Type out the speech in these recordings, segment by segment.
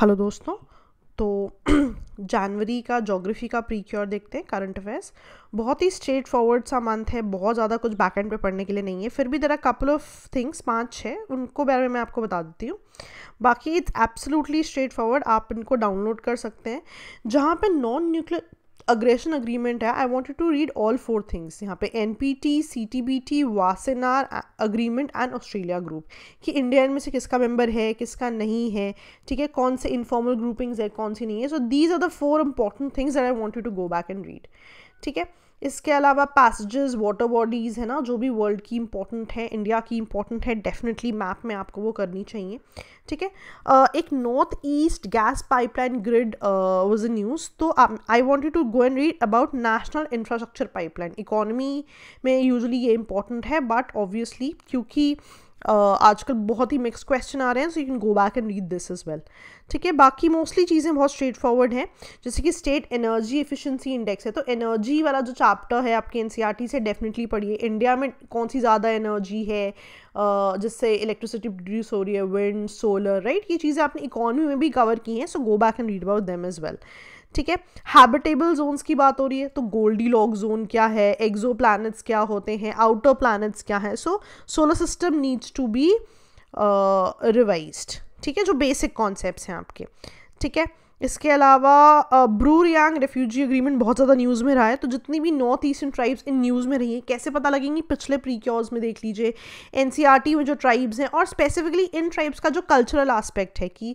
hello दोस्तों तो जनवरी का जोग्राफी का प्री क्योर देखते हैं करंट अफेयर्स बहुत ही स्ट्रेट फॉरवर्ड सा मंथ है बहुत ज़्यादा कुछ बैक एंड पे पढ़ने के लिए नहीं है फिर भी जरा कपल ऑफ थिंग्स पाँच छः उनको बारे में मैं आपको बता देती हूँ बाकी इट्स एब्सोल्युटली स्ट्रेट फॉरवर्ड आप इनको डाउनलोड कर सकते हैं जहाँ पे नॉन न्यूक्लियर अग्रेशन अग्रीमेंट है I want to read all four things यहाँ पे N P T C T B T Wassenaar agreement and Australia group कि इंडिया में से किसका मेम्बर है किसका नहीं है ठीक है कौन से इनफॉर्मल ग्रुपिंग्स है कौन सी नहीं है so these are the four important things are I want to go back and read ठीक है इसके अलावा पैसेजेस वाटर बॉडीज़ है ना जो भी वर्ल्ड की इंपॉर्टेंट है इंडिया की इंपॉर्टेंट है डेफिनेटली मैप में आपको वो करनी चाहिए ठीक है uh, एक north east gas pipeline grid was a news तो I want to go and read about national infrastructure pipeline economy में यूजली ये इंपॉर्टेंट है बट ऑब्वियसली क्योंकि Uh, आजकल बहुत ही मिक्स क्वेश्चन आ रहे हैं so you can go back and read this is well ठीक है बाकी मोस्टली चीज़ें बहुत स्ट्रेट फॉरवर्ड हैं जैसे कि स्टेट एनर्जी एफिशिएंसी इंडेक्स है तो एनर्जी वाला जो चैप्टर है आपके एन e से डेफिनेटली पढ़िए इंडिया में कौन सी ज़्यादा एनर्जी है uh, जिससे इलेक्ट्रिसिटी प्रोड्यूस हो रही है विंड सोलर राइट ये चीज़ें आपने इकॉनमी में भी कवर की हैं so go back and read about them is well ठीक है हैबिटेबल जोन्स की बात हो रही है तो गोल्डी लॉक जोन क्या है एग्जो प्लानट्स क्या होते हैं आउटर प्लानट्स क्या हैं so solar system needs to be revise ठीक है जो बेसिक कॉन्सेप्ट हैं आपके ठीक है इसके अलावा ब्रू रियांग रेफ्यूजी अग्रीमेंट बहुत ज़्यादा न्यूज़ में रहा है तो जितनी भी north eastern tribes in news में रही हैं कैसे पता लगेंगी पिछले प्री क्योर्स में देख लीजिए एनसीईआरटी e में जो ट्राइब्स हैं और स्पेसिफिकली इन ट्राइब्स का जो कल्चरल आस्पेक्ट है कि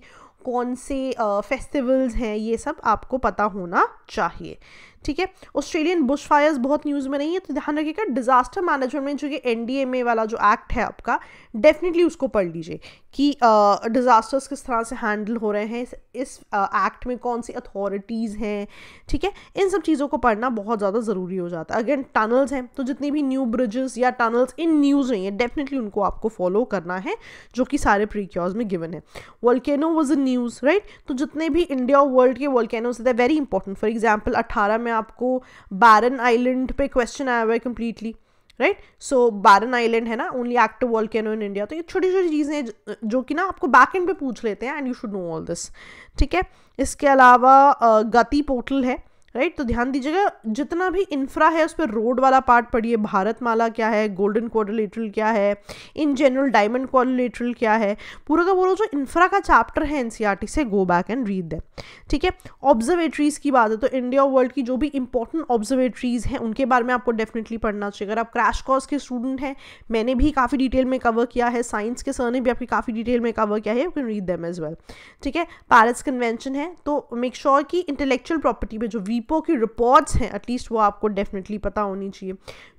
कौन से फेस्टिवल्स हैं ये सब आपको पता होना चाहिए ठीक है ऑस्ट्रेलियन बुश फायर्स बहुत न्यूज़ में नहीं है तो ध्यान रखिएगा डिजास्टर मैनेजमेंट जो कि एन वाला जो एक्ट है आपका डेफिनेटली उसको पढ़ लीजिए कि डिज़ास्टर्स uh, किस तरह से हैंडल हो रहे हैं इस एक्ट uh, में कौन सी अथॉरिटीज़ हैं ठीक है इन सब चीज़ों को पढ़ना बहुत ज़्यादा ज़रूरी हो जाता है अगेन टनल्स हैं तो जितनी भी न्यू ब्रिजेस या टनल्स इन न्यूज़ नहीं है डेफिनेटली उनको आपको फॉलो करना है जो कि सारे प्रीक्योर्स में गिवन है volcano was a news right तो जितने भी इंडिया वर्ल्ड के volcanoes the very important for example अट्ठारह में में आपको बारन आइलैंड पे क्वेश्चन आया हुआ है कम्प्लीटली राइट सो बारन आइलैंड है ना only active volcano in India तो ये छोटी छोटी चीज़ें हैं जो कि ना आपको बैक एंड पे पूछ लेते हैं and you should know all this ठीक है इसके अलावा गति पोर्टल है राइट तो ध्यान दीजिएगा जितना भी इंफ्रा है उस पर रोड वाला पार्ट पढ़िए भारत माला क्या है गोल्डन क्वारिलेटरल क्या है इन जनरल डायमंड क्वारिलेटरल क्या है पूरा का पूरा जो इंफ्रा का चैप्टर है एनसीईआरटी e से go back and read them ठीक है ऑब्जर्वेटरीज की बात है तो इंडिया वर्ल्ड की जो भी इंपॉर्टेंट ऑब्जर्वेटरीज हैं उनके बारे में आपको डेफिनेटली पढ़ना चाहिए अगर आप क्रैश कोर्स के स्टूडेंट हैं मैंने भी काफ़ी डिटेल में कवर किया है साइंस के सर ने भी आपकी काफ़ी डिटेल में कवर किया है you can read them as well ठीक है पैरिस कन्वेंशन है तो मेक श्योर sure कि इंटेलेक्चुअल प्रॉपर्टी में जो वी वीपो की रिपोर्ट्स हैं एटलीस्ट वो आपको डेफिनेटली पता होनी चाहिए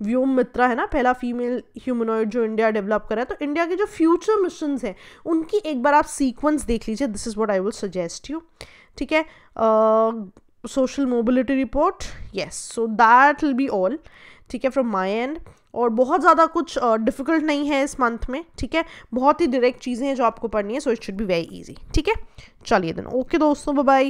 व्योम मित्रा है ना पहला फीमेल ह्यूमनॉइड जो इंडिया डेवलप करा है तो इंडिया के जो फ्यूचर मिशन हैं उनकी एक बार आप सीक्वेंस देख लीजिए this is what I will suggest you ठीक है social mobility report yes so that will be all ठीक है फ्रॉम माई एंड और बहुत ज़्यादा कुछ डिफिकल्ट uh, नहीं है इस मंथ में ठीक है बहुत ही डायरेक्ट चीज़ें हैं जो आपको पढ़नी है so it should be very easy ठीक है चलिए दिन ओके दोस्तों बाय